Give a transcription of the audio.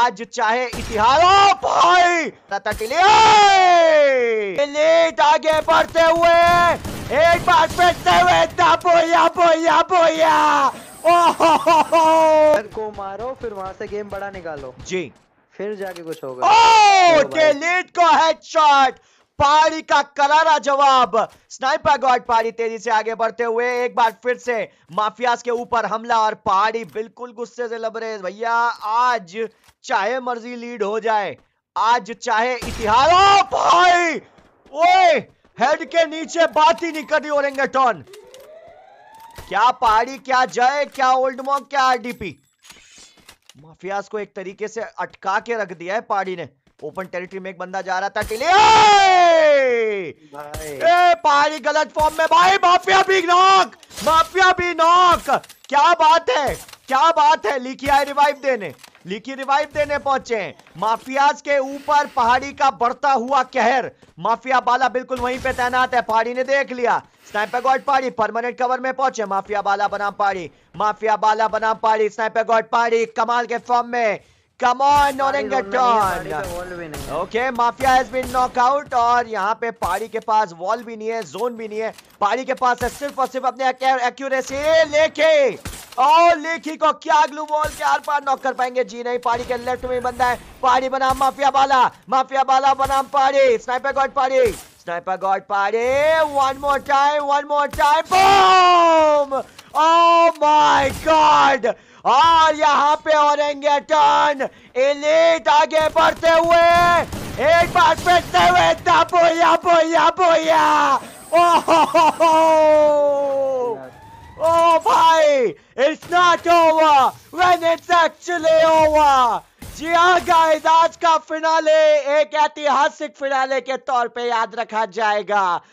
आज चाहे इतिहास भाई आगे बढ़ते हुए एक बार बैठते हुए बोया बोया बोया को मारो फिर वहां से गेम बड़ा निकालो जी फिर जाके कुछ होगा ओ को हेडशॉट पहाड़ी का करारा जवाब स्नाइपर गॉड पहाड़ी तेजी से आगे बढ़ते हुए एक बार फिर से माफियाज के ऊपर हमला और पहाड़ी बिल्कुल गुस्से से लबरेज भैया आज चाहे मर्जी लीड हो जाए आज चाहे इतिहास भाई ओए हेड के नीचे बात ही नहीं कर रही ओरेंगे टॉन क्या पहाड़ी क्या जय क्या ओल्ड मॉक क्या आरडीपी माफियाज को एक तरीके से अटका के रख दिया है पहाड़ी ने ओपन टेरिटरी में एक बंदा जा रहा था टिले पारी गलत फॉर्म में भाई माफिया भी नॉक माफिया भी नॉक क्या बात है क्या बात है लिखी आई रिवाइव देने लिखी रिवाइव देने पहुंचे माफियाज के ऊपर पहाड़ी का बढ़ता हुआ कहर माफिया बाला बिल्कुल वहीं पे तैनात है पहाड़ी ने देख लिया sniper god Pahadi permanent cover में पहुंचे माफिया बाला बनाम पहाड़ी माफिया बाला बनाम पहाड़ी स्नाइपर गॉड पहाड़ी कमाल के फॉर्म में कम ऑन नॉरेंगटन okay mafia has been knockout और यहाँ पे पहाड़ी के पास वॉल भी नहीं है जोन भी नहीं है पहाड़ी के पास है सिर्फ और सिर्फ अपने एक्यूरेसी लेके और लेखी को क्या अगलू बॉल के आर पार नॉक कर पाएंगे जी नहीं पहाड़ी के लेफ्ट में बंदा है पहाड़ी बनाम माफिया बाला माफिया बाला बनाम Pahadi sniper god Pahadi sniper god Pahadi one more time one more time boom Oh my God! और यहाँ पे ऑरेंज टर्न एलिट आगे बढ़ते हुए एक बार बैठते हुए बोया बोया बोया ओह oh, oh, oh भाई it's not over when it's actually over जी हाँ गाइस आज का फिनाले एक ऐतिहासिक फिनाले के तौर पे याद रखा जाएगा